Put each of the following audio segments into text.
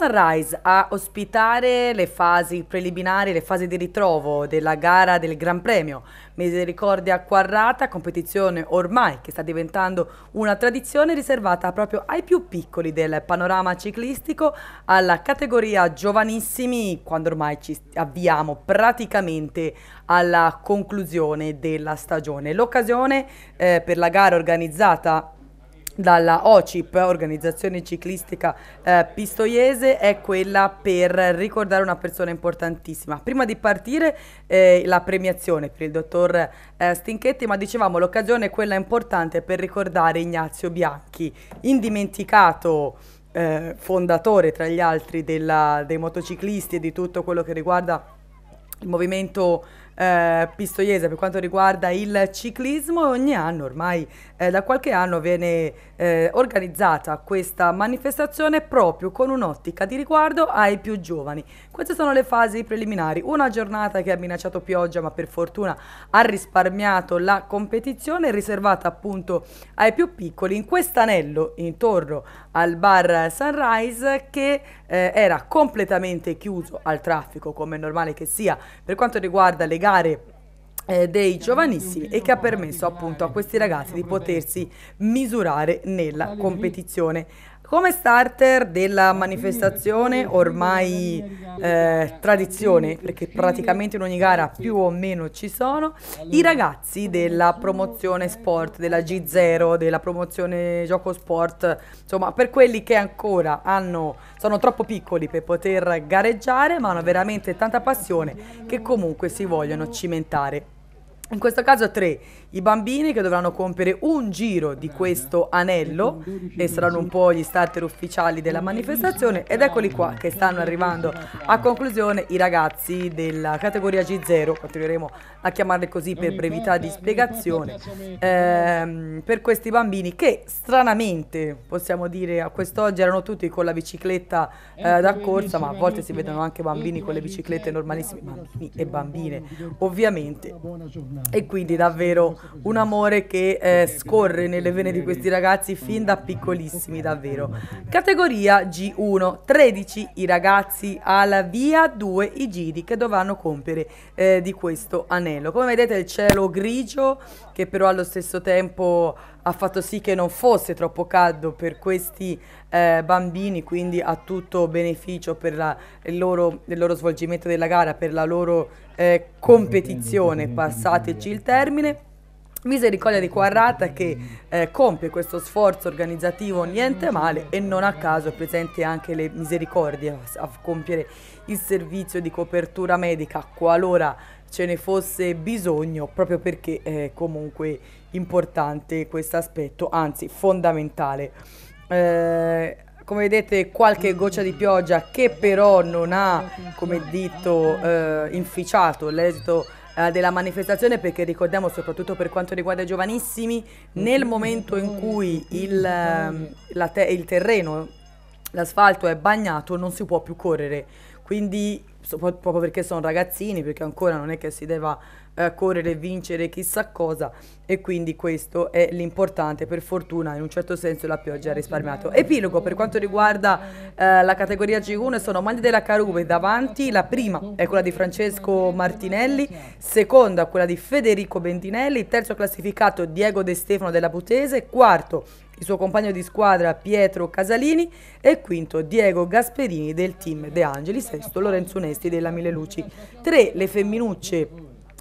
Sunrise a ospitare le fasi preliminari, le fasi di ritrovo della gara del Gran Premio Misericordia Quarrata, competizione ormai che sta diventando una tradizione riservata proprio ai più piccoli del panorama ciclistico, alla categoria giovanissimi, quando ormai ci avviamo praticamente alla conclusione della stagione. L'occasione eh, per la gara organizzata dalla OCIP, organizzazione ciclistica eh, pistoiese, è quella per ricordare una persona importantissima. Prima di partire eh, la premiazione per il dottor eh, Stinchetti, ma dicevamo l'occasione è quella importante per ricordare Ignazio Bianchi, indimenticato eh, fondatore tra gli altri della, dei motociclisti e di tutto quello che riguarda il movimento eh, pistoiese per quanto riguarda il ciclismo e ogni anno ormai eh, da qualche anno viene eh, organizzata questa manifestazione proprio con un'ottica di riguardo ai più giovani. Queste sono le fasi preliminari, una giornata che ha minacciato pioggia ma per fortuna ha risparmiato la competizione riservata appunto ai più piccoli in quest'anello intorno al bar Sunrise che eh, era completamente chiuso al traffico, come è normale che sia, per quanto riguarda le gare eh, dei giovanissimi e che ha permesso appunto a questi ragazzi di potersi misurare nella competizione. Come starter della manifestazione, ormai eh, tradizione, perché praticamente in ogni gara più o meno ci sono, i ragazzi della promozione sport, della G0, della promozione gioco sport, insomma per quelli che ancora hanno, sono troppo piccoli per poter gareggiare, ma hanno veramente tanta passione che comunque si vogliono cimentare. In questo caso tre i bambini che dovranno compiere un giro di questo anello e saranno un po' gli starter ufficiali della manifestazione ed eccoli qua che stanno arrivando a conclusione i ragazzi della categoria G0, continueremo a chiamarle così per brevità di spiegazione, ehm, per questi bambini che stranamente possiamo dire a quest'oggi erano tutti con la bicicletta eh, ecco, da corsa ma a volte si vedono anche bambini ecco, con le biciclette ecco, normalissime, bambini e bambine ovviamente e quindi davvero un amore che eh, scorre nelle vene di questi ragazzi fin da piccolissimi davvero. Categoria G1, 13 i ragazzi alla via, 2 i giri che dovranno compiere eh, di questo anello. Come vedete il cielo grigio che però allo stesso tempo ha fatto sì che non fosse troppo caldo per questi eh, bambini, quindi a tutto beneficio per la, il, loro, il, loro, svolgimento della gara, per la loro eh, competizione, passateci il termine. Misericordia di Quarrata che eh, compie questo sforzo organizzativo niente male e non a caso è presente anche le misericordie a compiere il servizio di copertura medica qualora ce ne fosse bisogno proprio perché è comunque importante questo aspetto, anzi fondamentale. Eh, come vedete qualche goccia di pioggia che però non ha, come detto, eh, inficiato l'esito eh, della manifestazione perché ricordiamo soprattutto per quanto riguarda i giovanissimi, nel momento in cui il, ehm, te- il terreno, l'asfalto è bagnato non si può più correre, quindi proprio perché sono ragazzini, perché ancora non è che si deve eh, correre e vincere chissà cosa e quindi questo è l'importante, per fortuna in un certo senso la pioggia ha risparmiato. Epilogo per quanto riguarda eh, la categoria G1 sono Mandi della Carube davanti, la prima è quella di Francesco Martinelli, seconda quella di Federico Bentinelli, terzo classificato Diego De Stefano della Butese, quarto il suo compagno di squadra Pietro Casalini e quinto Diego Gasperini del team De Angeli, sesto Lorenzo Nesti della Mille Luci. Tre le femminucce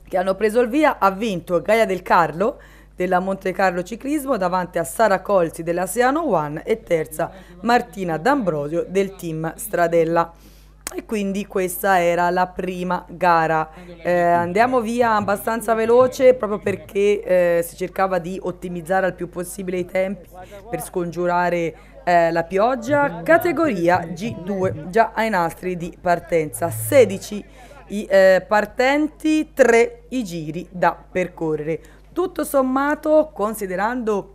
che hanno preso il via ha vinto Gaia del Carlo della Monte Carlo Ciclismo davanti a Sara Colzi della Seano One e terza Martina D'Ambrosio del team Stradella. E quindi questa era la prima gara. Eh, andiamo via abbastanza veloce proprio perché eh, si cercava di ottimizzare al più possibile i tempi per scongiurare eh, la pioggia. Categoria G2, già ai nastri di partenza. 16 i eh, partenti, 3 i giri da percorrere. Tutto sommato, considerando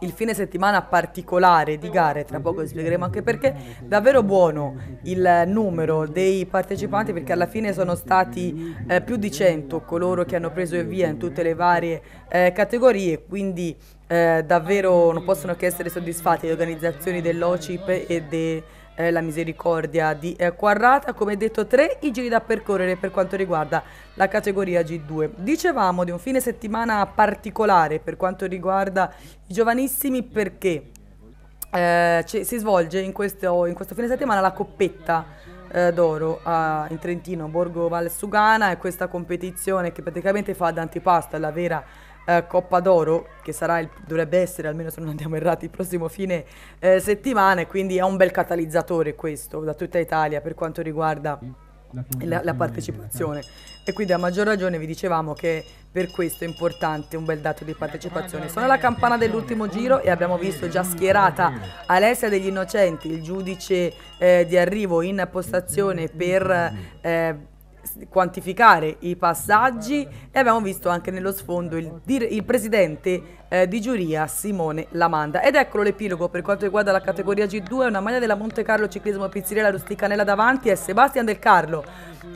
il fine settimana particolare di gare, tra poco vi spiegheremo anche perché, davvero buono il numero dei partecipanti perché alla fine sono stati eh, più di 100 coloro che hanno preso il via in tutte le varie eh, categorie, quindi eh, davvero non possono che essere soddisfatti le organizzazioni dell'OCIP e dei eh, la misericordia di eh, Quarrata, come detto tre i giri da percorrere per quanto riguarda la categoria G2. Dicevamo di un fine settimana particolare per quanto riguarda i giovanissimi perché eh, si svolge in questo, in questo fine settimana la coppetta eh, d'oro uh, in Trentino, Borgo Valsugana e questa competizione che praticamente fa d'antipasta alla vera eh, Coppa d'Oro, che il, dovrebbe essere, almeno se non andiamo errati, il prossimo fine eh, settimana e quindi è un bel catalizzatore questo da tutta Italia per quanto riguarda la, la partecipazione. E quindi a maggior ragione vi dicevamo che per questo è importante un bel dato di partecipazione. Sono la campana dell'ultimo giro e abbiamo visto già schierata Alessia degli Innocenti, il giudice eh, di arrivo in postazione per... Eh, quantificare i passaggi e abbiamo visto anche nello sfondo il, il presidente eh, di giuria Simone Lamanda. Ed eccolo l'epilogo per quanto riguarda la categoria G2, una maglia della Monte Carlo Ciclismo Pizzirella Rusticanella davanti a Sebastian Del Carlo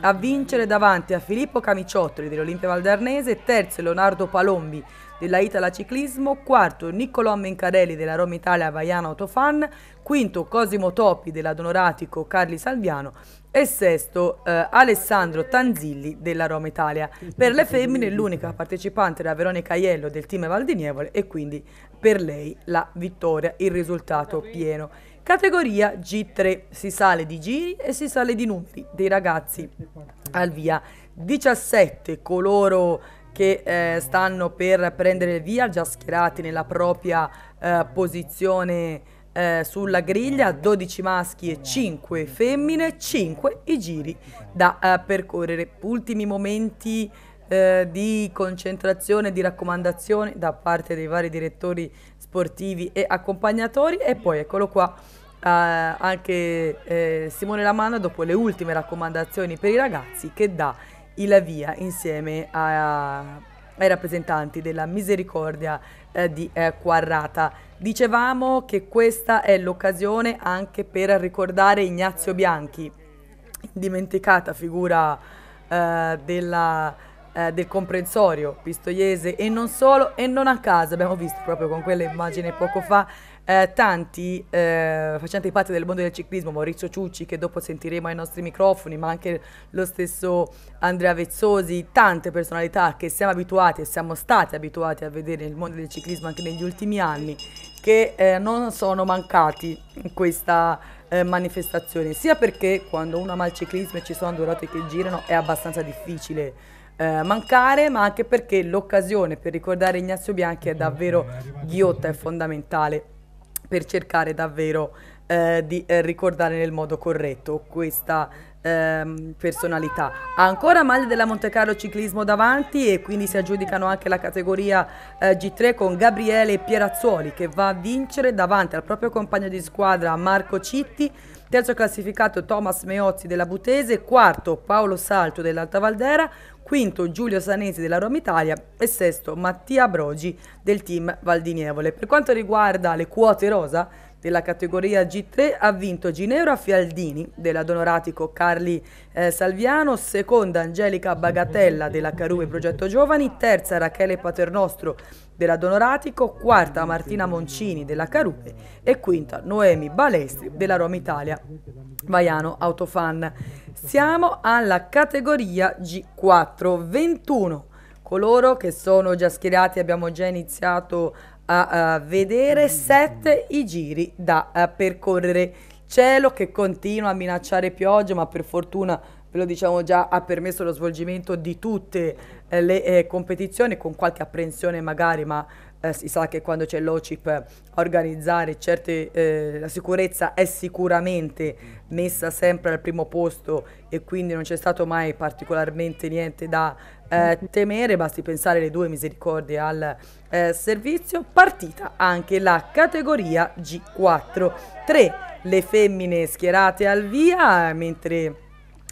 a vincere davanti a Filippo Camiciottoli dell'Olimpia Valdarnese, terzo Leonardo Palombi della Itala Ciclismo, quarto Niccolò Mencarelli della Roma Italia Vaiana Autofan, quinto Cosimo Topi della Donoratico Carli Salviano e sesto eh, Alessandro Tanzilli della Roma Italia. Per le femmine l'unica partecipante era Veronica Aiello del team Valdinievole e quindi per lei la vittoria, il risultato pieno. Categoria G3 si sale di giri e si sale di numeri dei ragazzi al via 17 coloro che eh, stanno per prendere il via, già schierati nella propria eh, posizione eh, sulla griglia, 12 maschi e 5 femmine, 5 i giri da eh, percorrere. Ultimi momenti eh, di concentrazione, di raccomandazione da parte dei vari direttori sportivi e accompagnatori e poi eccolo qua Uh, anche eh, Simone Lamanna dopo le ultime raccomandazioni per i ragazzi che dà la via insieme a, ai rappresentanti della misericordia eh, di eh, Quarrata. Dicevamo che questa è l'occasione anche per ricordare Ignazio Bianchi, dimenticata figura eh, della eh, del comprensorio pistoiese e non solo e non a caso abbiamo visto proprio con quelle immagini poco fa eh, tanti eh, facenti parte del mondo del ciclismo, Maurizio Ciucci che dopo sentiremo ai nostri microfoni, ma anche lo stesso Andrea Vezzosi, tante personalità che siamo abituati e siamo stati abituati a vedere nel mondo del ciclismo anche negli ultimi anni, che eh, non sono mancati in questa eh, manifestazione, sia perché quando uno ama il ciclismo e ci sono due ruote che girano è abbastanza difficile eh, mancare, ma anche perché l'occasione per ricordare Ignazio Bianchi è davvero ghiotta, è fondamentale per cercare davvero eh, di eh, ricordare nel modo corretto questa ehm, personalità. ancora maglia della Monte Carlo Ciclismo davanti e quindi si aggiudicano anche la categoria eh, G3 con Gabriele Pierazzuoli che va a vincere davanti al proprio compagno di squadra Marco Citti terzo classificato Thomas Meozzi della Butese, quarto Paolo Salto dell'Alta Valdera, quinto Giulio Sanesi della Roma Italia e sesto Mattia Brogi del team Valdinievole. Per quanto riguarda le quote rosa, della categoria G3 ha vinto Ginevra Fialdini della Donoratico Carli eh, Salviano, seconda Angelica Bagatella della Carube Progetto Giovani, terza Rachele Paternostro della Donoratico, quarta Martina Moncini della Carube e quinta Noemi Balestri della Roma Italia. Vaiano Autofan. Siamo alla categoria G4, 21 coloro che sono già schierati abbiamo già iniziato a, uh, vedere set i giri da uh, percorrere. Cielo che continua a minacciare pioggia, ma per fortuna ve lo diciamo già, ha permesso lo svolgimento di tutte eh, le eh, competizioni con qualche apprensione magari, ma eh, si sa che quando c'è l'OCIP a organizzare certe, eh, la sicurezza è sicuramente messa sempre al primo posto e quindi non c'è stato mai particolarmente niente da eh, temere, basti pensare le due misericordie al eh, servizio, partita anche la categoria G4. 3 le femmine schierate al via, mentre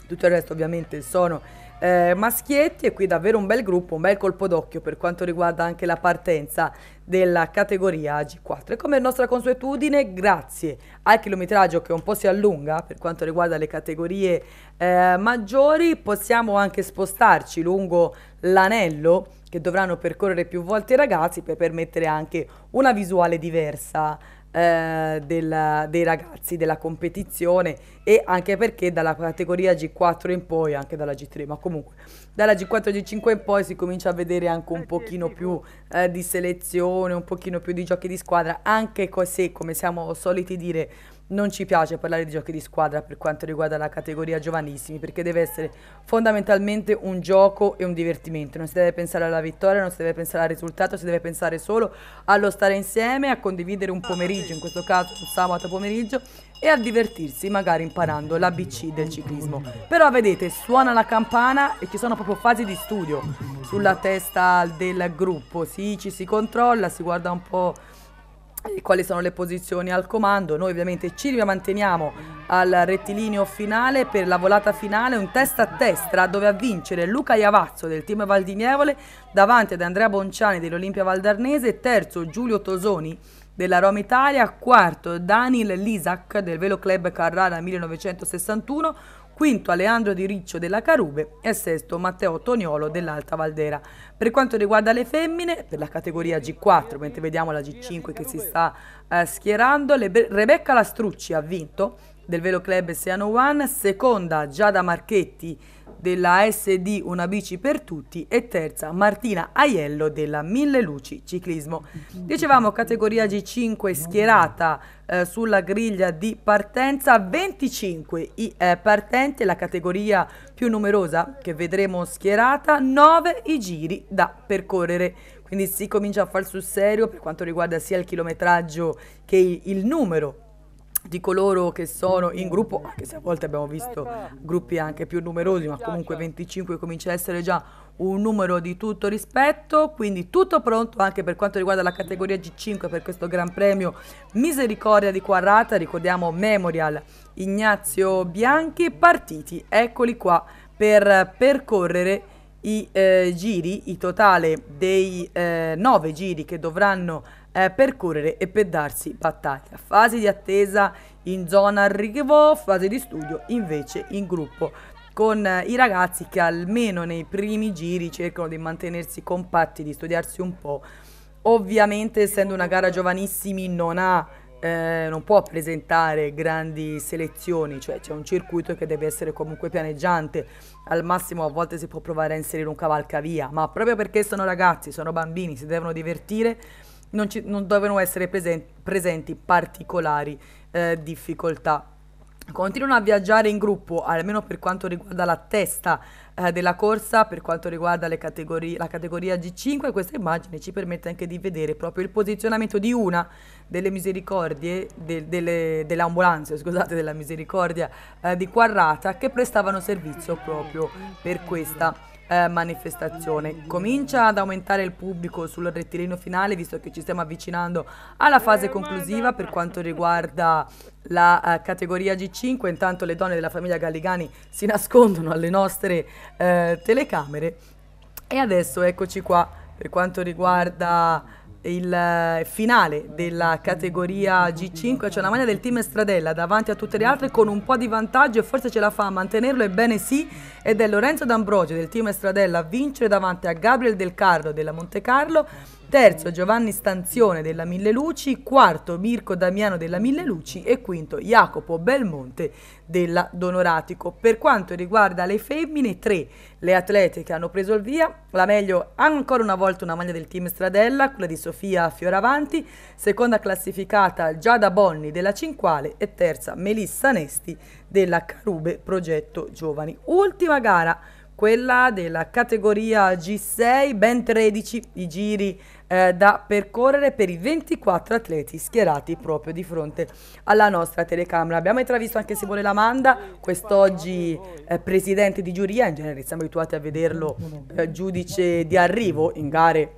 tutto il resto ovviamente sono eh, maschietti e qui davvero un bel gruppo, un bel colpo d'occhio per quanto riguarda anche la partenza della categoria G4. E come nostra consuetudine, grazie al chilometraggio che un po' si allunga per quanto riguarda le categorie eh, maggiori, possiamo anche spostarci lungo l'anello che dovranno percorrere più volte i ragazzi per permettere anche una visuale diversa eh, della, dei ragazzi, della competizione e anche perché dalla categoria G4 in poi, anche dalla G3, ma comunque dalla G4 G5 in poi si comincia a vedere anche un eh pochino più eh, di selezione, un pochino più di giochi di squadra, anche se, come siamo soliti dire, non ci piace parlare di giochi di squadra per quanto riguarda la categoria giovanissimi, perché deve essere fondamentalmente un gioco e un divertimento. Non si deve pensare alla vittoria, non si deve pensare al risultato, si deve pensare solo allo stare insieme, a condividere un pomeriggio, in questo caso un sabato pomeriggio, e a divertirsi magari imparando l'ABC del ciclismo. Però vedete, suona la campana e ci sono proprio fasi di studio sulla testa del gruppo. Si, ci si controlla, si guarda un po' quali sono le posizioni al comando. Noi ovviamente ci manteniamo al rettilineo finale per la volata finale, un testa a testa dove a vincere Luca Iavazzo del team Valdinievole davanti ad Andrea Bonciani dell'Olimpia Valdarnese, terzo Giulio Tosoni della Roma Italia, quarto Daniel Lisac del Velo Club Carrara 1961, quinto Aleandro Di Riccio della Carube e sesto Matteo Toniolo dell'Alta Valdera. Per quanto riguarda le femmine, per la categoria G4, mentre vediamo la G5 che si sta eh, schierando, le, Rebecca Lastrucci ha vinto del Velo Club Siano One, seconda Giada Marchetti della SD Una bici per tutti e terza Martina Aiello della Mille Luci Ciclismo. Dicevamo categoria G5 schierata eh, sulla griglia di partenza, 25 i eh, partenti, la categoria più numerosa che vedremo schierata, 9 i giri da percorrere. Quindi si comincia a far sul serio per quanto riguarda sia il chilometraggio che il, il numero di coloro che sono in gruppo, anche se a volte abbiamo eh, visto certo. gruppi anche più numerosi, ma comunque 25 comincia a essere già un numero di tutto rispetto, quindi tutto pronto anche per quanto riguarda la categoria G5 per questo Gran Premio Misericordia di Quarrata, ricordiamo Memorial Ignazio Bianchi, partiti, eccoli qua per percorrere i eh, giri, i totale dei eh, nove giri che dovranno eh, percorrere e per darsi battaglia. Fase di attesa in zona arrivo, fase di studio invece in gruppo con eh, i ragazzi che almeno nei primi giri cercano di mantenersi compatti, di studiarsi un po'. Ovviamente essendo una gara giovanissimi non ha eh, non può presentare grandi selezioni, cioè c'è un circuito che deve essere comunque pianeggiante, al massimo a volte si può provare a inserire un cavalcavia, ma proprio perché sono ragazzi, sono bambini, si devono divertire, non, ci, non dovevano essere presenti, presenti particolari eh, difficoltà. Continuano a viaggiare in gruppo, almeno per quanto riguarda la testa eh, della corsa, per quanto riguarda la categoria G5, questa immagine ci permette anche di vedere proprio il posizionamento di una delle misericordie, de, delle, delle, ambulanze, scusate, della misericordia eh, di Quarrata, che prestavano servizio proprio per questa eh, manifestazione. Comincia ad aumentare il pubblico sul rettilineo finale, visto che ci stiamo avvicinando alla fase eh, conclusiva per quanto riguarda la eh, categoria G5. Intanto le donne della famiglia Galligani si nascondono alle nostre eh, telecamere. E adesso eccoci qua per quanto riguarda il eh, finale della categoria G5, c'è cioè una maglia del team Stradella davanti a tutte le altre con un po' di vantaggio e forse ce la fa a mantenerlo, ebbene sì, ed è Lorenzo D'Ambrogio del team Stradella a vincere davanti a Gabriel Del Carlo della Monte Carlo terzo Giovanni Stanzione della Mille Luci, quarto Mirko Damiano della Mille Luci e quinto Jacopo Belmonte della Donoratico. Per quanto riguarda le femmine, tre le atlete che hanno preso il via, la meglio ancora una volta una maglia del team Stradella, quella di Sofia Fioravanti, seconda classificata Giada Bonni della Cinquale e terza Melissa Nesti della Carube Progetto Giovani. Ultima gara quella della categoria G6, ben 13 i giri eh, da percorrere per i 24 atleti schierati proprio di fronte alla nostra telecamera. Abbiamo intravisto anche Simone Lamanda, quest'oggi eh, presidente di giuria, in genere siamo abituati a vederlo eh, giudice di arrivo in gare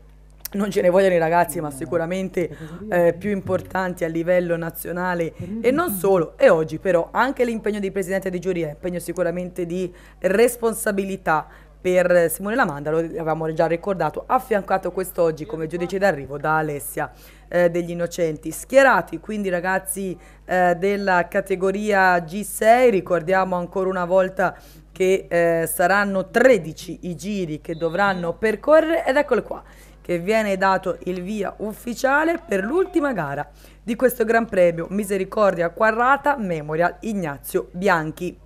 non ce ne vogliono i ragazzi, ma sicuramente eh, più importanti a livello nazionale e non solo. E oggi però anche l'impegno di presidente di giuria impegno sicuramente di responsabilità per Simone Lamanda, lo avevamo già ricordato, affiancato quest'oggi come giudice d'arrivo da Alessia eh, degli Innocenti. Schierati quindi ragazzi eh, della categoria G6, ricordiamo ancora una volta che eh, saranno 13 i giri che dovranno percorrere ed eccolo qua che viene dato il via ufficiale per l'ultima gara di questo Gran Premio Misericordia Quarrata Memorial Ignazio Bianchi.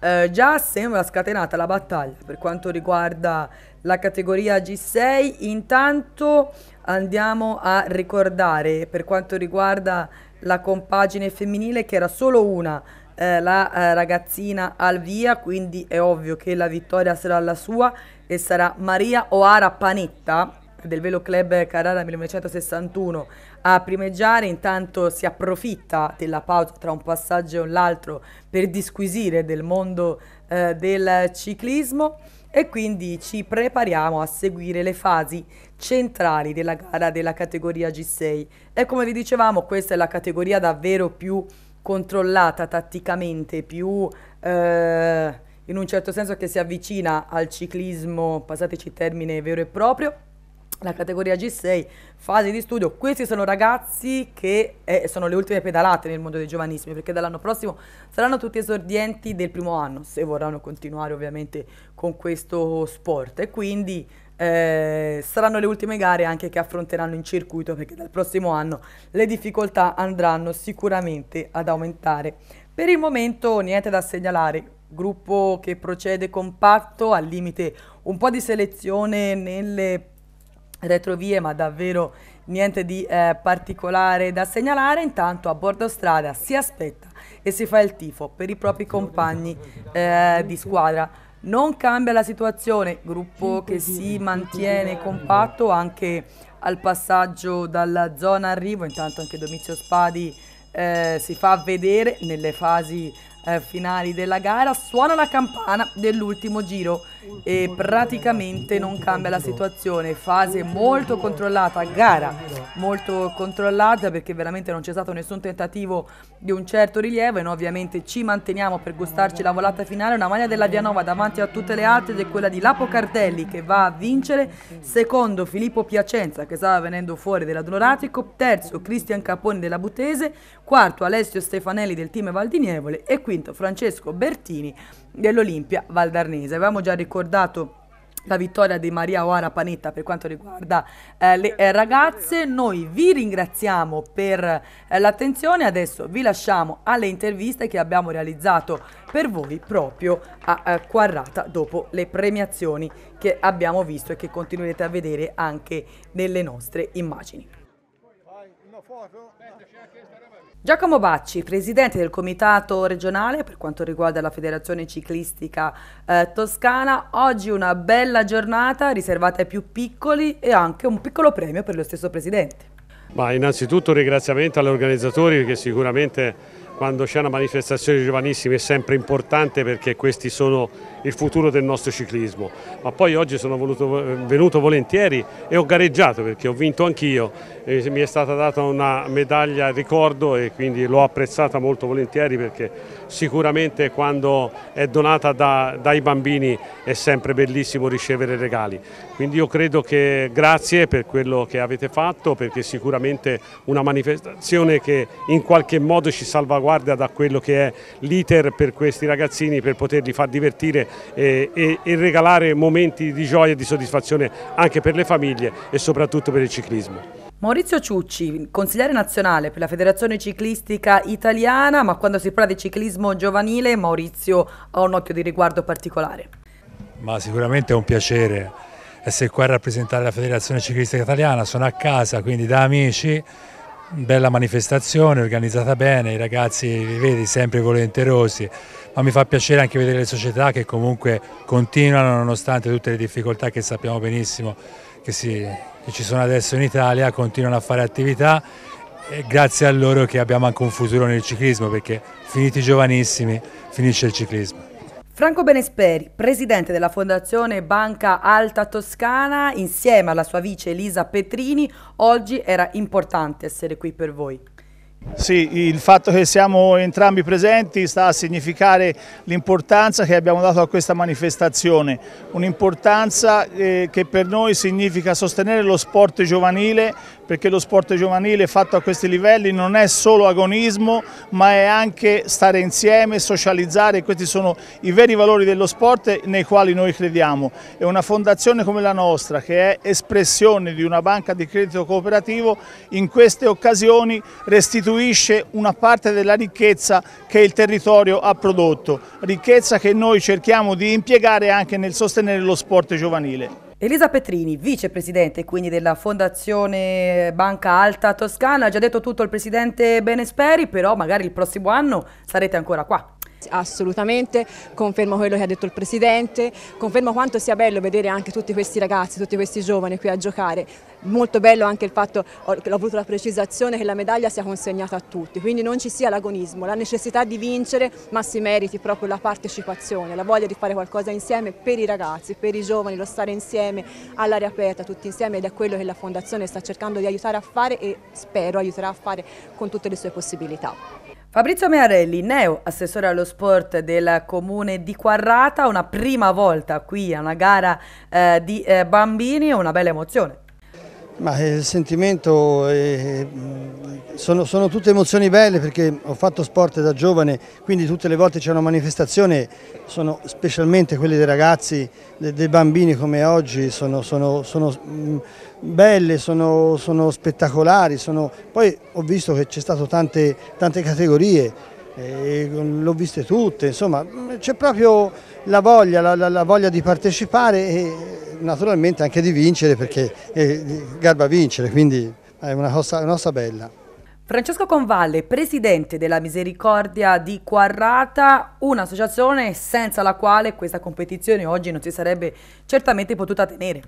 Eh, già sembra scatenata la battaglia per quanto riguarda la categoria G6. Intanto andiamo a ricordare per quanto riguarda la compagine femminile che era solo una eh, la eh, ragazzina al via, quindi è ovvio che la vittoria sarà la sua e sarà Maria Oara Panetta del Velo Club Carrara 1961 a primeggiare, intanto si approfitta della pausa tra un passaggio e l'altro per disquisire del mondo eh, del ciclismo e quindi ci prepariamo a seguire le fasi centrali della gara della categoria G6. E come vi dicevamo, questa è la categoria davvero più controllata tatticamente, più eh, in un certo senso che si avvicina al ciclismo, passateci il termine vero e proprio la categoria G6, fase di studio, questi sono ragazzi che eh, sono le ultime pedalate nel mondo dei giovanissimi, perché dall'anno prossimo saranno tutti esordienti del primo anno, se vorranno continuare ovviamente con questo sport. E quindi eh, saranno le ultime gare anche che affronteranno in circuito, perché dal prossimo anno le difficoltà andranno sicuramente ad aumentare. Per il momento niente da segnalare, gruppo che procede compatto, al limite un po' di selezione nelle retrovie ma davvero niente di eh, particolare da segnalare intanto a bordo strada si aspetta e si fa il tifo per i propri compagni eh, di squadra non cambia la situazione gruppo che si mantiene compatto anche al passaggio dalla zona arrivo intanto anche Domizio Spadi eh, si fa vedere nelle fasi eh, finali della gara suona la campana dell'ultimo giro e praticamente non cambia la situazione, fase molto controllata, gara molto controllata perché veramente non c'è stato nessun tentativo di un certo rilievo e noi ovviamente ci manteniamo per gustarci la volata finale, una maglia della Vianova davanti a tutte le altre ed è quella di Lapo Cartelli che va a vincere, secondo Filippo Piacenza che stava venendo fuori della Donoratico, terzo Cristian Caponi della Butese, quarto Alessio Stefanelli del team Valdinievole e quinto Francesco Bertini dell'Olimpia Valdarnese. Avevamo già ricordato la vittoria di Maria Oara Panetta per quanto riguarda eh, le eh, ragazze. Noi vi ringraziamo per eh, l'attenzione, adesso vi lasciamo alle interviste che abbiamo realizzato per voi proprio a, a eh, Quarrata dopo le premiazioni che abbiamo visto e che continuerete a vedere anche nelle nostre immagini. Vai, una foto. Giacomo Bacci, presidente del comitato regionale per quanto riguarda la Federazione Ciclistica eh, Toscana, oggi una bella giornata riservata ai più piccoli e anche un piccolo premio per lo stesso presidente. Ma innanzitutto un ringraziamento agli organizzatori che sicuramente quando c'è una manifestazione giovanissima è sempre importante perché questi sono il futuro del nostro ciclismo. Ma poi oggi sono voluto, venuto volentieri e ho gareggiato perché ho vinto anch'io, mi è stata data una medaglia a ricordo e quindi l'ho apprezzata molto volentieri perché sicuramente quando è donata da, dai bambini è sempre bellissimo ricevere regali. Quindi io credo che grazie per quello che avete fatto perché sicuramente una manifestazione che in qualche modo ci salvaguarda salvaguardia da quello che è l'iter per questi ragazzini per poterli far divertire e, eh, e, e regalare momenti di gioia e di soddisfazione anche per le famiglie e soprattutto per il ciclismo. Maurizio Ciucci, consigliere nazionale per la Federazione Ciclistica Italiana, ma quando si parla di ciclismo giovanile Maurizio ha un occhio di riguardo particolare. Ma sicuramente è un piacere essere qua a rappresentare la Federazione Ciclistica Italiana, sono a casa quindi da amici bella manifestazione organizzata bene, i ragazzi li vedi sempre volenterosi, ma mi fa piacere anche vedere le società che comunque continuano nonostante tutte le difficoltà che sappiamo benissimo che, si, che ci sono adesso in Italia, continuano a fare attività e grazie a loro che abbiamo anche un futuro nel ciclismo perché finiti giovanissimi finisce il ciclismo. Franco Benesperi, presidente della Fondazione Banca Alta Toscana, insieme alla sua vice Elisa Petrini, oggi era importante essere qui per voi. Sì, il fatto che siamo entrambi presenti sta a significare l'importanza che abbiamo dato a questa manifestazione, un'importanza eh, che per noi significa sostenere lo sport giovanile perché lo sport giovanile fatto a questi livelli non è solo agonismo ma è anche stare insieme, socializzare, questi sono i veri valori dello sport nei quali noi crediamo e una fondazione come la nostra che è espressione di una banca di credito cooperativo in queste occasioni restituisce restituisce una parte della ricchezza che il territorio ha prodotto, ricchezza che noi cerchiamo di impiegare anche nel sostenere lo sport giovanile. Elisa Petrini, vicepresidente quindi della Fondazione Banca Alta Toscana, ha già detto tutto il presidente Benesperi, però magari il prossimo anno sarete ancora qua. Assolutamente, confermo quello che ha detto il Presidente, confermo quanto sia bello vedere anche tutti questi ragazzi, tutti questi giovani qui a giocare. Molto bello anche il fatto, ho, ho avuto la precisazione che la medaglia sia consegnata a tutti, quindi non ci sia l'agonismo, la necessità di vincere ma si meriti proprio la partecipazione, la voglia di fare qualcosa insieme per i ragazzi, per i giovani, lo stare insieme all'aria aperta, tutti insieme ed è quello che la Fondazione sta cercando di aiutare a fare e spero aiuterà a fare con tutte le sue possibilità. Fabrizio Mearelli, neo assessore allo sport del comune di Quarrata, una prima volta qui a una gara eh, di eh, bambini, una bella emozione. Ma eh, il sentimento, è... Eh, mm, sono, sono, tutte emozioni belle perché ho fatto sport da giovane, quindi tutte le volte c'è una manifestazione, sono specialmente quelle dei ragazzi, dei, bambini come oggi, sono, sono, sono mm, belle, sono, sono spettacolari, sono... poi ho visto che c'è stato tante, tante categorie, eh, l'ho viste tutte, insomma c'è proprio la voglia, la, la, la voglia di partecipare e naturalmente anche di vincere perché eh, Garba vincere, quindi è una cosa, una cosa bella. Francesco Convalle, presidente della Misericordia di Quarrata, un'associazione senza la quale questa competizione oggi non si sarebbe certamente potuta tenere.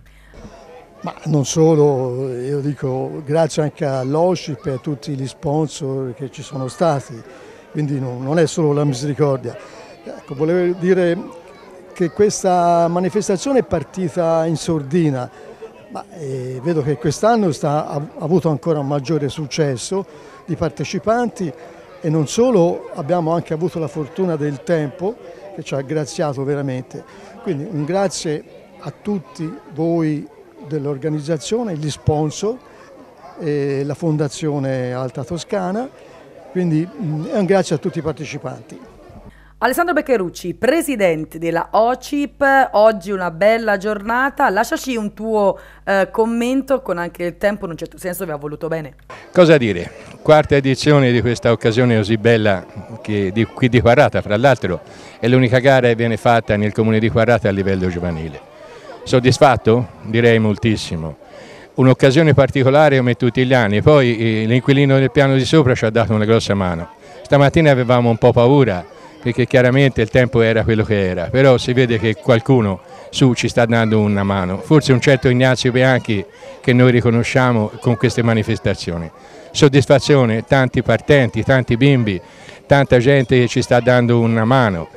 Ma non solo, io dico grazie anche all'OSCIP e a tutti gli sponsor che ci sono stati, quindi non, è solo la misericordia. Ecco, volevo dire che questa manifestazione è partita in sordina, ma eh, vedo che quest'anno ha avuto ancora un maggiore successo di partecipanti e non solo, abbiamo anche avuto la fortuna del tempo che ci ha graziato veramente. Quindi un grazie a tutti voi dell'organizzazione, gli sponsor, eh, la Fondazione Alta Toscana, quindi mh, mm, è un grazie a tutti i partecipanti. Alessandro Beccherucci, presidente della OCIP, oggi una bella giornata, lasciaci un tuo eh, commento con anche il tempo in un certo senso vi ha voluto bene. Cosa dire, quarta edizione di questa occasione così bella che, di, qui di Quarrata fra l'altro, è l'unica gara che viene fatta nel comune di Quarrata a livello giovanile Soddisfatto? Direi moltissimo. Un'occasione particolare come tutti gli anni, poi eh, l'inquilino del piano di sopra ci ha dato una grossa mano. Stamattina avevamo un po' paura perché chiaramente il tempo era quello che era, però si vede che qualcuno su ci sta dando una mano, forse un certo Ignazio Bianchi che noi riconosciamo con queste manifestazioni. Soddisfazione, tanti partenti, tanti bimbi, tanta gente che ci sta dando una mano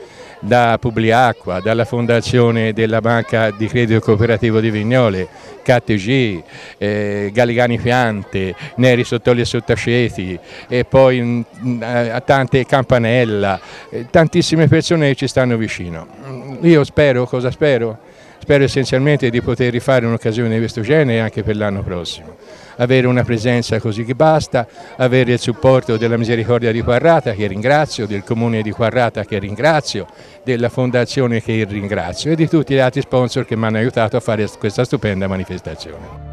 da Publiacqua, dalla Fondazione della Banca di Credito Cooperativo di Vignole, KTG, eh, Galligani Piante, Neri Sottoli e Sottaceti e poi mh, mm, tante Campanella, eh, tantissime persone che ci stanno vicino. Mm, io spero, cosa spero? Spero essenzialmente di poter rifare un'occasione di questo genere anche per l'anno prossimo. Avere una presenza così che basta, avere il supporto della Misericordia di Quarrata che ringrazio, del Comune di Quarrata che ringrazio, della Fondazione che ringrazio e di tutti gli altri sponsor che mi hanno aiutato a fare questa stupenda manifestazione.